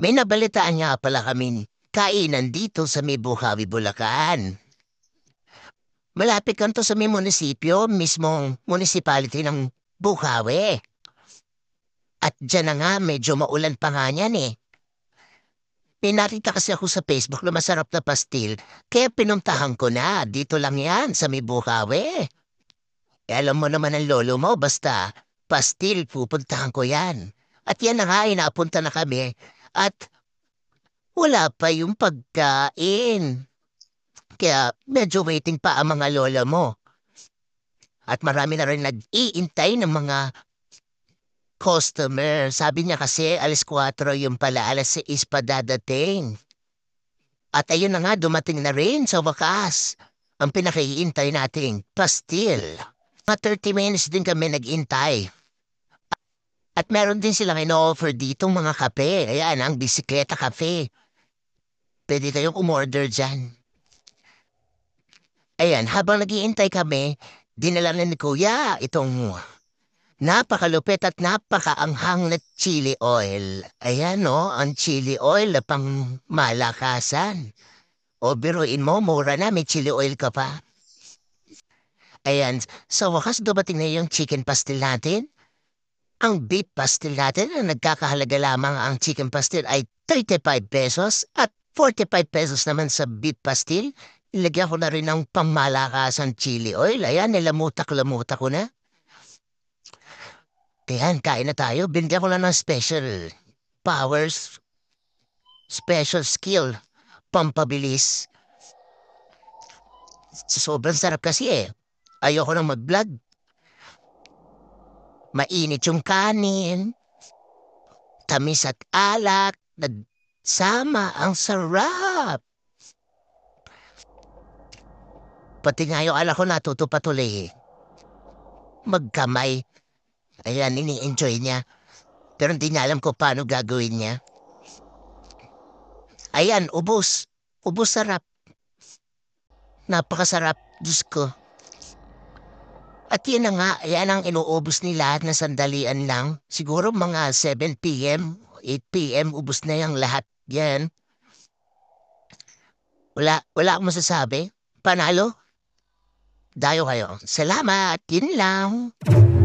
May nabalitaan nga pala kami kainan dito sa may Buhawi, Bulacan. Malapit kan sa may munisipyo, mismong municipality ng Buhawi. At dyan na nga, medyo maulan pa nga niyan eh. May kasi ako sa Facebook na masarap na pastil, kaya pinuntahan ko na, dito lang yan, sa may Buhawi. E, alam mo naman ang lolo mo, basta pastil, pupuntahan ko yan. At yan na nga, inapunta na kami at wala pa yung pagkain. Kaya medyo waiting pa ang mga lola mo. At marami na rin nag-iintay ng mga customer. Sabi niya kasi alas 4 yung pala, alas 6 pa dadating. At ayun na nga, dumating na rin sa wakas ang pinakihintay nating pastil. Mga 30 minutes din kami nag-intay. At meron din silang ino-offer dito mga kape. Ayan, ang bisikleta kape. Pwede kayong umorder dyan. Ayan, habang naghihintay kami, dinala na ni Kuya itong napakalupit at napakaanghang na chili oil. Ayan no, oh, ang chili oil na pang malakasan. O biruin mo, mura na, may chili oil ka pa. Ayan, sa wakas dumating na yung chicken pastel natin. Ang beef pastel natin na nagkakahalaga lamang ang chicken pastil ay 35 pesos at 45 pesos naman sa beef pastil. Ilagyan ko na rin ng pangmalakasan chili oil. Ayan, nilamutak lamutak ko na. Ayan, kain na tayo. Binigyan ko na ng special powers, special skill, pampabilis. Sobrang sarap kasi eh. Ayoko nang mag-vlog mainit yung kanin, tamis at alak, nagsama ang sarap. Pati nga yung alak ko natuto eh. Magkamay. Ayan, ini-enjoy niya. Pero hindi niya alam ko paano gagawin niya. Ayan, ubos. Ubos sarap. Napakasarap, Diyos ko. At yan na nga, yan ang inuubos nila at sandalian lang. Siguro mga 7pm, 8pm, ubos na yung lahat. Yan. Wala, wala akong masasabi. Panalo? Dayo kayo. Salamat. Yun lang.